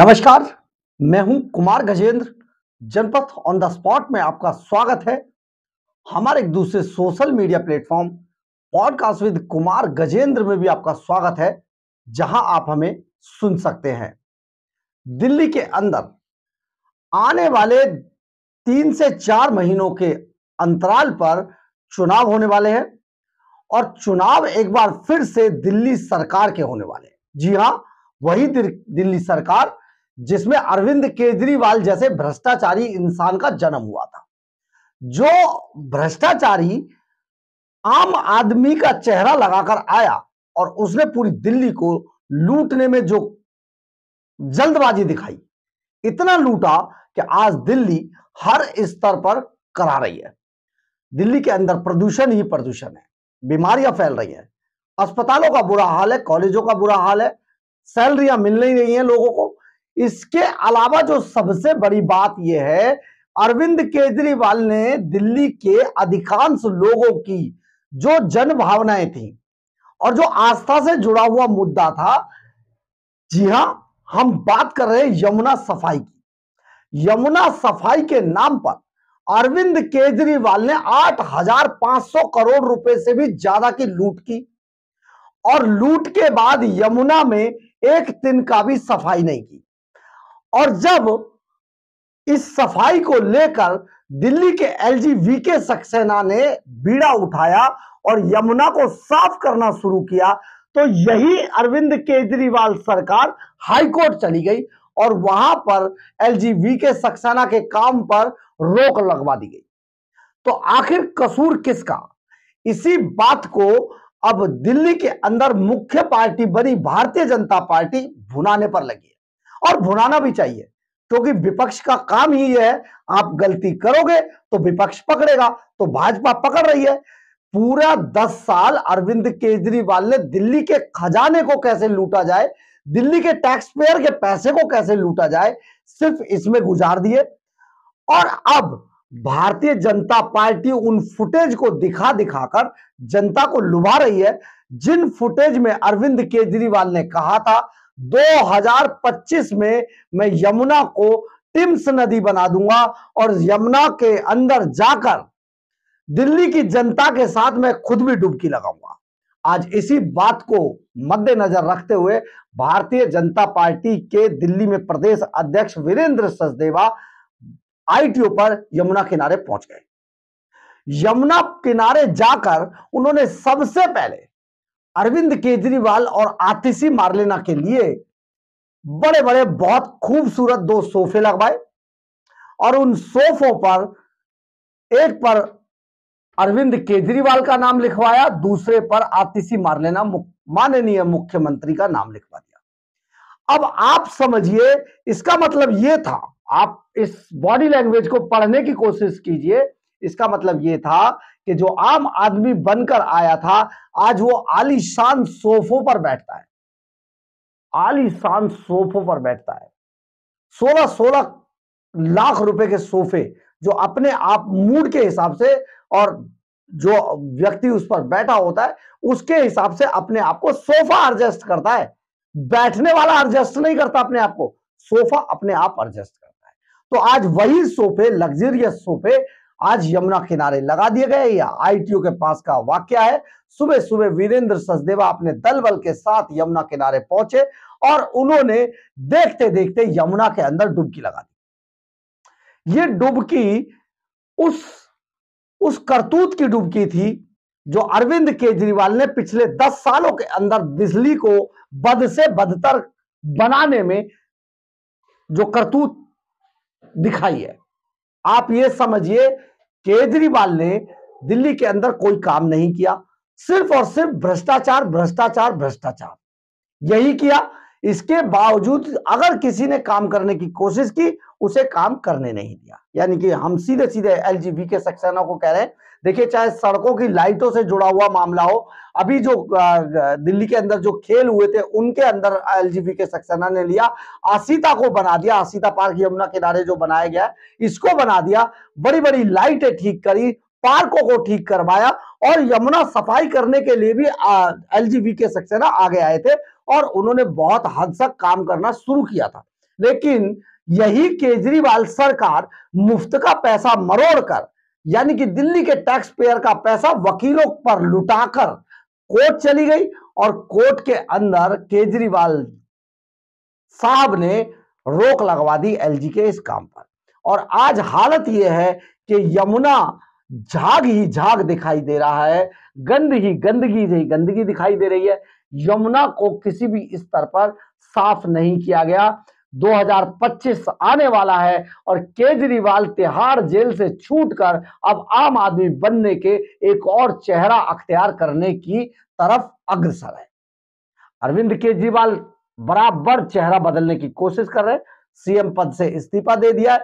नमस्कार मैं हूं Kumar Gajendra Janpath on the spot में आपका स्वागत है हमारे एक दूसरे social media platform podcast with Kumar Gajendra में भी आपका स्वागत है जहां आप हमें सुन सकते हैं दिल्ली के अंदर आने वाले तीन से चार महीनों के अंतराल पर चुनाव होने वाले हैं और चुनाव एक बार फिर से दिल्ली सरकार के होने वाले हैं जी हाँ वही दिल्ली सरकार जिसमें अरविंद केजरीवाल जैसे भ्रष्टाचारी इंसान का जन्म हुआ था जो भ्रष्टाचारी आम आदमी का चेहरा लगाकर आया और उसने पूरी दिल्ली को लूटने में जो जल्दबाजी दिखाई इतना लूटा कि आज दिल्ली हर स्तर पर करा रही है दिल्ली के अंदर प्रदूषण ही प्रदूषण है बीमारियां फैल रही है अस्पतालों का बुरा हाल है कॉलेजों का बुरा हाल है सैलरियां मिल नहीं रही हैं लोगों को इसके अलावा जो सबसे बड़ी बात यह है अरविंद केजरीवाल ने दिल्ली के अधिकांश लोगों की जो जन भावनाएं थी और जो आस्था से जुड़ा हुआ मुद्दा था जी हां हम बात कर रहे हैं यमुना सफाई की यमुना सफाई के नाम पर अरविंद केजरीवाल ने 8,500 करोड़ रुपए से भी ज्यादा की लूट की और लूट के बाद यमुना में एक दिन का भी सफाई नहीं की और जब इस सफाई को लेकर दिल्ली के एलजी वीके सक्सेना ने बीड़ा उठाया और यमुना को साफ करना शुरू किया तो यही अरविंद केजरीवाल सरकार हाईकोर्ट चली गई और वहां पर एलजी वीके सक्सेना के काम पर रोक लगवा दी गई तो आखिर कसूर किसका इसी बात को अब दिल्ली के अंदर मुख्य पार्टी बनी भारतीय जनता पार्टी भुनाने पर लगी है और भुनाना भी चाहिए क्योंकि विपक्ष का काम ही यह है आप गलती करोगे तो विपक्ष पकड़ेगा तो भाजपा पकड़ रही है पूरा दस साल अरविंद केजरीवाल ने दिल्ली के खजाने को कैसे लूटा जाए दिल्ली के टैक्स पेयर के पैसे को कैसे लूटा जाए सिर्फ इसमें गुजार दिए और अब भारतीय जनता पार्टी उन फुटेज को दिखा दिखाकर जनता को लुभा रही है जिन फुटेज में अरविंद केजरीवाल ने कहा था 2025 में मैं यमुना को टिम्स नदी बना दूंगा और यमुना के अंदर जाकर दिल्ली की जनता के साथ मैं खुद भी डुबकी लगाऊंगा आज इसी बात को मद्देनजर रखते हुए भारतीय जनता पार्टी के दिल्ली में प्रदेश अध्यक्ष वीरेंद्र सचदेवा आईटीओ पर यमुना किनारे पहुंच गए यमुना किनारे जाकर उन्होंने सबसे पहले अरविंद केजरीवाल और आतिशी मारलेना के लिए बड़े बड़े बहुत खूबसूरत दो सोफे लगवाए और उन सोफों पर एक पर अरविंद केजरीवाल का नाम लिखवाया दूसरे पर आतिशी मारलेना माननीय मुख्यमंत्री का नाम लिखवा दिया अब आप समझिए इसका मतलब यह था आप इस बॉडी लैंग्वेज को पढ़ने की कोशिश कीजिए इसका मतलब ये था कि जो आम आदमी बनकर आया था आज वो आलीशान सोफों पर बैठता है आलीशान सोफों पर बैठता है सोलह सोलह लाख रुपए के सोफे जो अपने आप मूड के हिसाब से और जो व्यक्ति उस पर बैठा होता है उसके हिसाब से अपने आप को सोफा एडजस्ट करता है बैठने वाला एडजस्ट नहीं करता अपने आप को सोफा अपने आप एडजस्ट करता है तो आज वही सोफे लग्जरियस सोफे आज यमुना किनारे लगा दिए गए या आईटीयू के पास का वाक्य है सुबह सुबह वीरेंद्र सचदेवा अपने दल बल के साथ यमुना किनारे पहुंचे और उन्होंने देखते देखते यमुना के अंदर डुबकी लगा दी ये डुबकी उस उस करतूत की डुबकी थी जो अरविंद केजरीवाल ने पिछले दस सालों के अंदर बिजली को बद से बदतर बनाने में जो करतूत दिखाई है आप ये समझिए केजरीवाल ने दिल्ली के अंदर कोई काम नहीं किया सिर्फ और सिर्फ भ्रष्टाचार भ्रष्टाचार भ्रष्टाचार यही किया इसके बावजूद अगर किसी ने काम करने की कोशिश की उसे काम करने नहीं दिया यानी कि हम सीधे सीधे एलजीबी के सेक्शनों को कह रहे हैं देखिए चाहे सड़कों की लाइटों से जुड़ा हुआ मामला हो अभी जो दिल्ली के अंदर जो खेल हुए थे उनके अंदर एल के सक्सेना ने लिया आसीता को बना दिया आसीता पार्क यमुना किनारे जो बनाया गया है इसको बना दिया बड़ी बड़ी लाइटें ठीक करी पार्कों को ठीक करवाया और यमुना सफाई करने के लिए भी एलजीबी के सक्सेना आगे आए थे और उन्होंने बहुत हद तक काम करना शुरू किया था लेकिन यही केजरीवाल सरकार मुफ्त का पैसा मरोड़कर यानी कि दिल्ली के टैक्स पेयर का पैसा वकीलों पर लुटाकर कोर्ट चली गई और कोर्ट के अंदर केजरीवाल साहब ने रोक लगवा दी एलजी के इस काम पर और आज हालत यह है कि यमुना झाग ही झाग दिखाई दे रहा है गंद ही गंदगी ही गंदगी दिखाई दे रही है यमुना को किसी भी स्तर पर साफ नहीं किया गया 2025 आने वाला है और केजरीवाल तिहाड़ जेल से छूटकर अब आम आदमी बनने के एक और चेहरा अख्तियार करने की तरफ अग्रसर है अरविंद केजरीवाल बराबर चेहरा बदलने की कोशिश कर रहे सीएम पद से इस्तीफा दे दिया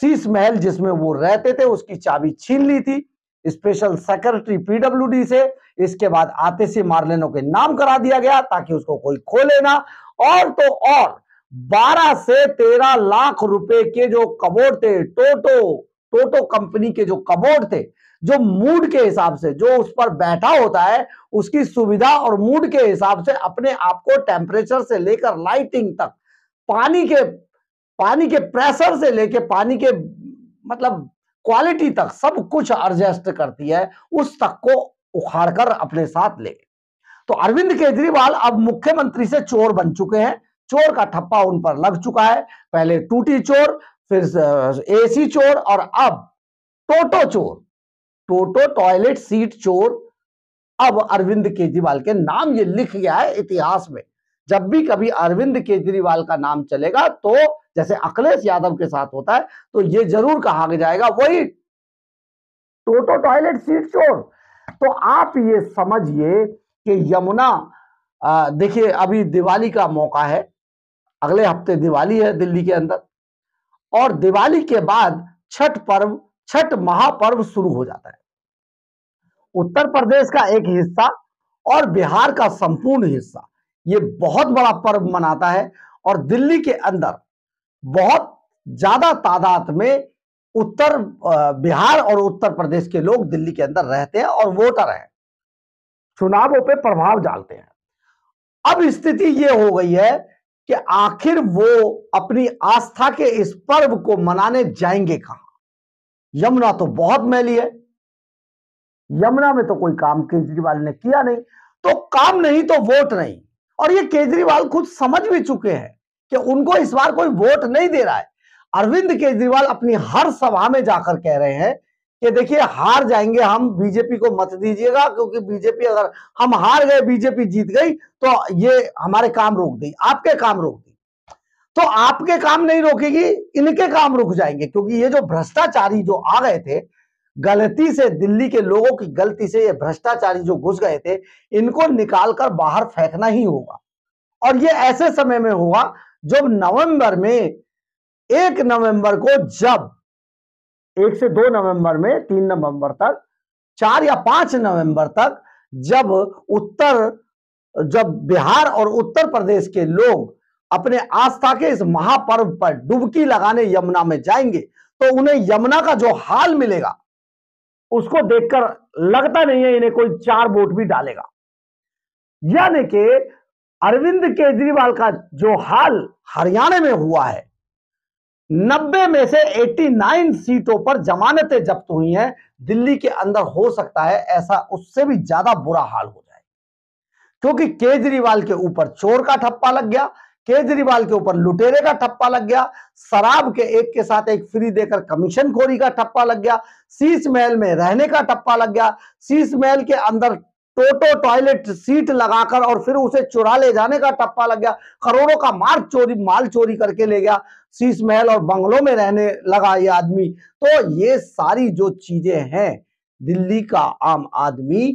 शीश महल जिसमें वो रहते थे उसकी चाबी छीन ली थी स्पेशल सेक्रेटरी पीडब्ल्यूडी से इसके बाद आतिशी मार्लेनो के नाम करा दिया गया ताकि उसको कोई खोले ना और तो और 12 से 13 लाख रुपए के जो कबोर्ड थे टोटो टोटो कंपनी के जो कबोर्ड थे जो मूड के हिसाब से जो उस पर बैठा होता है उसकी सुविधा और मूड के हिसाब से अपने आप को टेम्परेचर से लेकर लाइटिंग तक पानी के पानी के प्रेशर से लेकर पानी के मतलब क्वालिटी तक सब कुछ एडजस्ट करती है उस तक को उखाड़ कर अपने साथ ले तो अरविंद केजरीवाल अब मुख्यमंत्री से चोर बन चुके हैं चोर का ठप्पा उन पर लग चुका है पहले टूटी चोर फिर एसी चोर और अब टोटो चोर टोटो टॉयलेट सीट चोर अब अरविंद केजरीवाल के नाम ये लिख गया है इतिहास में जब भी कभी अरविंद केजरीवाल का नाम चलेगा तो जैसे अखिलेश यादव के साथ होता है तो ये जरूर कहा जाएगा वही टोटो टॉयलेट सीट चोर तो आप ये समझिए कि यमुना देखिए अभी दिवाली का मौका है अगले हफ्ते दिवाली है दिल्ली के अंदर और दिवाली के बाद छठ पर्व छठ महापर्व शुरू हो जाता है उत्तर प्रदेश का एक हिस्सा और बिहार का संपूर्ण हिस्सा ये बहुत बड़ा पर्व मनाता है और दिल्ली के अंदर बहुत ज्यादा तादाद में उत्तर बिहार और उत्तर प्रदेश के लोग दिल्ली के अंदर रहते हैं और वोटर हैं चुनावों पे प्रभाव डालते हैं अब स्थिति ये हो गई है कि आखिर वो अपनी आस्था के इस पर्व को मनाने जाएंगे कहा यमुना तो बहुत मैली है यमुना में तो कोई काम केजरीवाल ने किया नहीं तो काम नहीं तो वोट नहीं और ये केजरीवाल खुद समझ भी चुके हैं कि उनको इस बार कोई वोट नहीं दे रहा है अरविंद केजरीवाल अपनी हर सभा में जाकर कह रहे हैं कि देखिए हार जाएंगे हम बीजेपी को मत दीजिएगा क्योंकि बीजेपी अगर हम हार गए बीजेपी जीत गई तो ये हमारे काम रोक दी आपके काम रोक दी तो आपके काम नहीं रोकेगी इनके काम रुक जाएंगे क्योंकि ये जो भ्रष्टाचारी जो आ गए थे गलती से दिल्ली के लोगों की गलती से ये भ्रष्टाचारी जो घुस गए थे इनको निकालकर बाहर फेंकना ही होगा और ये ऐसे समय में हुआ जब नवंबर में एक नवंबर को जब एक से दो नवंबर में तीन नवंबर तक चार या पांच नवंबर तक जब उत्तर जब बिहार और उत्तर प्रदेश के लोग अपने आस्था के इस महापर्व पर डुबकी लगाने यमुना में जाएंगे तो उन्हें यमुना का जो हाल मिलेगा उसको देखकर लगता नहीं है इन्हें कोई चार वोट भी डालेगा यानी कि अरविंद केजरीवाल का जो हाल हरियाणा में हुआ है नब्बे में से 89 सीटों पर जमानतें जब्त हुई हैं दिल्ली के अंदर हो सकता है ऐसा उससे भी ज्यादा बुरा हाल हो जाए क्योंकि केजरीवाल के ऊपर चोर का ठप्पा लग गया केजरीवाल के ऊपर लुटेरे का ठप्पा लग गया शराब के एक के साथ एक फ्री देकर कमीशन खोरी का ठप्पा लग गया शीश महल में रहने का ठप्पा लग गया शीश महल के अंदर टोटो टॉयलेट सीट लगाकर और फिर उसे चुरा ले जाने का टप्पा लग गया करोड़ों का माल चोरी माल चोरी करके ले गया शीश महल और बंगलों में रहने लगा ये आदमी तो ये सारी जो चीजें हैं दिल्ली का आम आदमी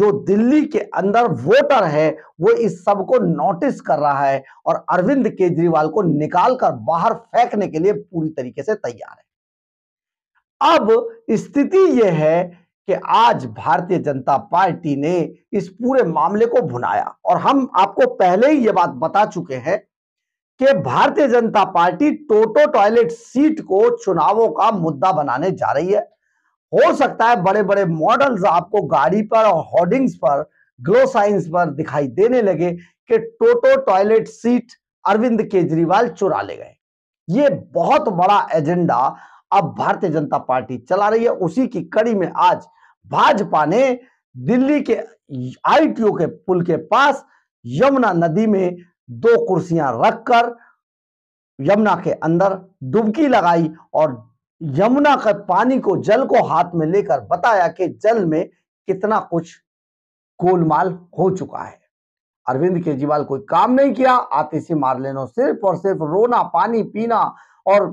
जो दिल्ली के अंदर वोटर है वो इस सब को नोटिस कर रहा है और अरविंद केजरीवाल को निकाल कर बाहर फेंकने के लिए पूरी तरीके से तैयार है अब स्थिति यह है कि आज भारतीय जनता पार्टी ने इस पूरे मामले को भुनाया और हम आपको पहले ही ये बात बता चुके हैं कि भारतीय जनता पार्टी टोटो टॉयलेट सीट को चुनावों का मुद्दा बनाने जा रही है हो सकता है बड़े बड़े मॉडल्स आपको गाड़ी पर और होर्डिंग्स पर ग्लो साइंस पर दिखाई देने लगे कि Toto toilet seat Arvind Kejriwal चुरा ले गए ये बहुत बड़ा एजेंडा अब भारतीय जनता पार्टी चला रही है उसी की कड़ी में आज भाजपा ने दिल्ली के आईटीओ के पुल के पास यमुना नदी में दो कुर्सियां रखकर यमुना के अंदर डुबकी लगाई और यमुना का पानी को जल को हाथ में लेकर बताया कि जल में कितना कुछ गोलमाल हो चुका है अरविंद केजरीवाल कोई काम नहीं किया आतिशी मार लेना सिर्फ और सिर्फ रोना पानी पीना और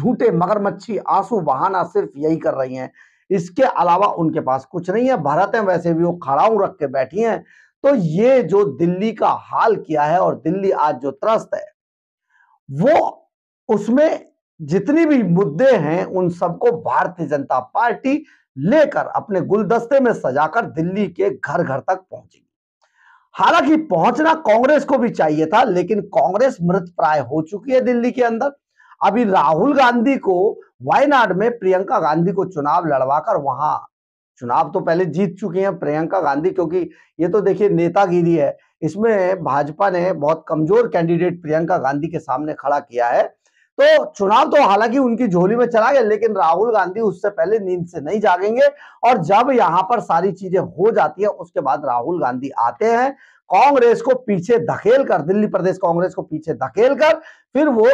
झूठे मगरमच्छी आंसू बहाना सिर्फ यही कर रही हैं इसके अलावा उनके पास कुछ नहीं है भारत है वैसे भी वो खड़ाऊ रख के बैठी हैं तो ये जो दिल्ली का हाल किया है और दिल्ली आज जो त्रस्त है वो उसमें जितनी भी मुद्दे हैं उन सबको भारतीय जनता पार्टी लेकर अपने गुलदस्ते में सजाकर दिल्ली के घर घर तक पहुंचेगी हालांकि पहुंचना कांग्रेस को भी चाहिए था लेकिन कांग्रेस मृत प्राय हो चुकी है दिल्ली के अंदर अभी राहुल गांधी को वायनाड में प्रियंका गांधी को चुनाव लड़वाकर वहां चुनाव तो पहले जीत चुके हैं प्रियंका गांधी क्योंकि ये तो देखिए नेतागिरी है इसमें भाजपा ने बहुत कमजोर कैंडिडेट प्रियंका गांधी के सामने खड़ा किया है तो चुनाव तो हालांकि उनकी झोली में चला गया लेकिन राहुल गांधी उससे पहले नींद से नहीं जागेंगे और जब यहां पर सारी चीजें हो जाती है उसके बाद राहुल गांधी आते हैं कांग्रेस को पीछे धकेल कर दिल्ली प्रदेश कांग्रेस को पीछे धकेल कर फिर वो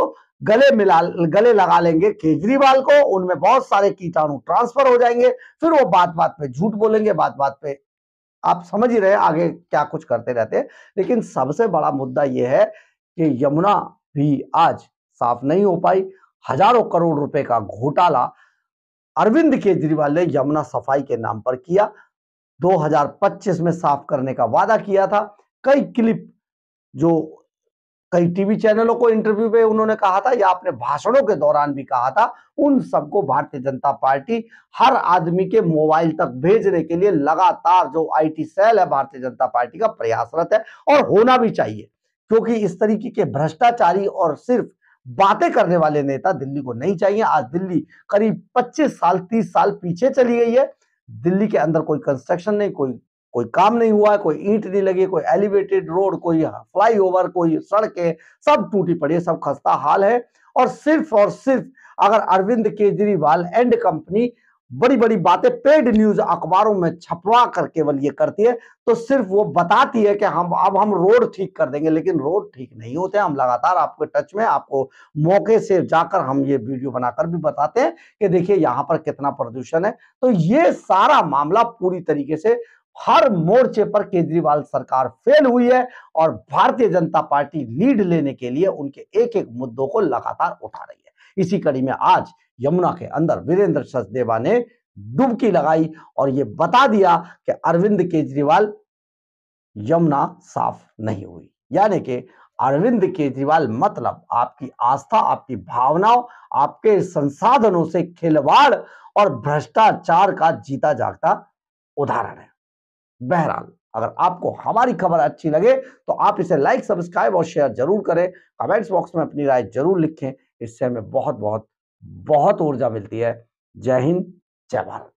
गले मिला गले लगा लेंगे केजरीवाल को उनमें बहुत सारे कीटाणु ट्रांसफर हो जाएंगे फिर वो बात बात पे झूठ बोलेंगे बात बात पे आप समझ ही रहे आगे क्या कुछ करते रहते हैं लेकिन सबसे बड़ा मुद्दा ये है कि यमुना भी आज साफ नहीं हो पाई हजारों करोड़ रुपए का घोटाला अरविंद केजरीवाल ने यमुना सफाई के नाम पर किया 2025 में साफ करने का वादा किया था कई क्लिप जो कई टीवी चैनलों को इंटरव्यू में उन्होंने कहा था या अपने भाषणों के दौरान भी कहा था उन सबको भारतीय जनता पार्टी हर आदमी के मोबाइल तक भेजने के लिए लगातार जो आईटी सेल है भारतीय जनता पार्टी का प्रयासरत है और होना भी चाहिए क्योंकि इस तरीके के भ्रष्टाचारी और सिर्फ बातें करने वाले नेता दिल्ली को नहीं चाहिए आज दिल्ली करीब पच्चीस साल तीस साल पीछे चली गई है दिल्ली के अंदर कोई कंस्ट्रक्शन नहीं कोई कोई काम नहीं हुआ कोई ईंट नहीं लगी कोई एलिवेटेड रोड कोई फ्लाई ओवर कोई सड़कें सब टूटी पड़ी सब खस्ता हाल है और सिर्फ और सिर्फ अगर अरविंद केजरीवाल एंड कंपनी बड़ी बड़ी बातें पेड न्यूज अखबारों में छपवा कर केवल ये करती है तो सिर्फ वो बताती है कि हम अब हम रोड ठीक कर देंगे लेकिन रोड ठीक नहीं होते हम लगातार आपके टच में आपको मौके से जाकर हम ये वीडियो बनाकर भी बताते हैं कि देखिए यहां पर कितना प्रदूषण है तो ये सारा मामला पूरी तरीके से हर मोर्चे पर केजरीवाल सरकार फेल हुई है और भारतीय जनता पार्टी लीड लेने के लिए उनके एक एक मुद्दों को लगातार उठा रही है इसी कड़ी में आज यमुना के अंदर वीरेंद्र सचदेवा ने डुबकी लगाई और ये बता दिया कि अरविंद केजरीवाल यमुना साफ नहीं हुई यानी कि अरविंद केजरीवाल मतलब आपकी आस्था आपकी भावनाओं आपके संसाधनों से खिलवाड़ और भ्रष्टाचार का जीता जागता उदाहरण है बहरहाल अगर आपको हमारी खबर अच्छी लगे तो आप इसे लाइक सब्सक्राइब और शेयर जरूर करें कमेंट्स बॉक्स में अपनी राय जरूर लिखें इससे हमें बहुत बहुत बहुत ऊर्जा मिलती है जय हिंद जय भारत